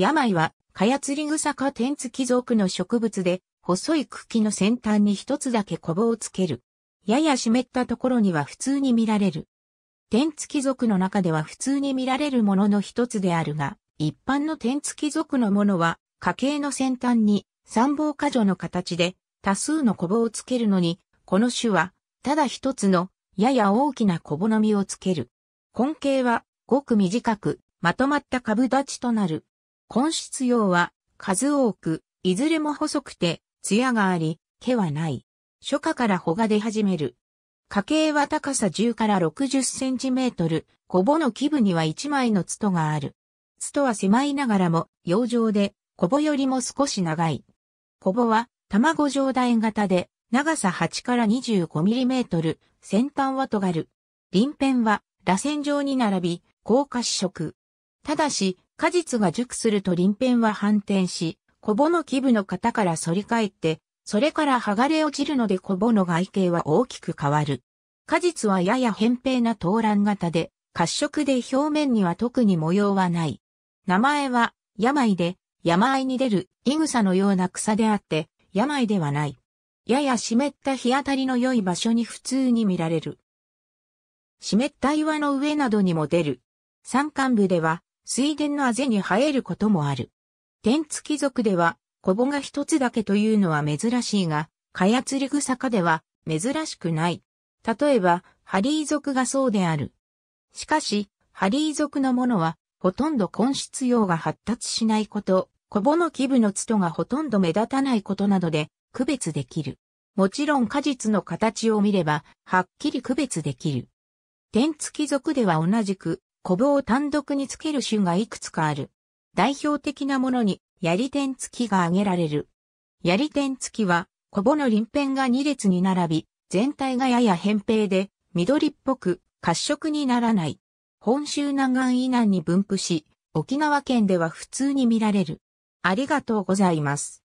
病は、カヤツリグサ科天付属の植物で、細い茎の先端に一つだけコボをつける。やや湿ったところには普通に見られる。天付属の中では普通に見られるものの一つであるが、一般の天付属のものは、家系の先端に三棒箇所の形で多数のコボをつけるのに、この種は、ただ一つのやや大きなコボの実をつける。根茎は、ごく短く、まとまった株立ちとなる。根質葉は数多く、いずれも細くて、艶があり、毛はない。初夏から穂が出始める。花茎は高さ10から60センチメートル、コボの基部には1枚のツトがある。ツトは狭いながらも、洋状で、コボよりも少し長い。コボは、卵状大型で、長さ8から25ミリメートル、先端は尖る。輪辺は、螺旋状に並び、高褐色。ただし、果実が熟すると鱗片は反転し、ボの基部の型から反り返って、それから剥がれ落ちるのでコボの外形は大きく変わる。果実はやや扁平な頭卵型で、褐色で表面には特に模様はない。名前は、病で、山あいに出る、イグサのような草であって、病ではない。やや湿った日当たりの良い場所に普通に見られる。湿った岩の上などにも出る。山間部では、水田のあぜに生えることもある。天付き族では、コボが一つだけというのは珍しいが、カヤツリグサ科では珍しくない。例えば、ハリー族がそうである。しかし、ハリー族のものは、ほとんど根質用が発達しないこと、コボの基部のツがほとんど目立たないことなどで、区別できる。もちろん果実の形を見れば、はっきり区別できる。天付き族では同じく、コブを単独につける種がいくつかある。代表的なものに、槍点付きが挙げられる。槍点付きは、コブの輪辺が2列に並び、全体がやや扁平で、緑っぽく、褐色にならない。本州南岸以南に分布し、沖縄県では普通に見られる。ありがとうございます。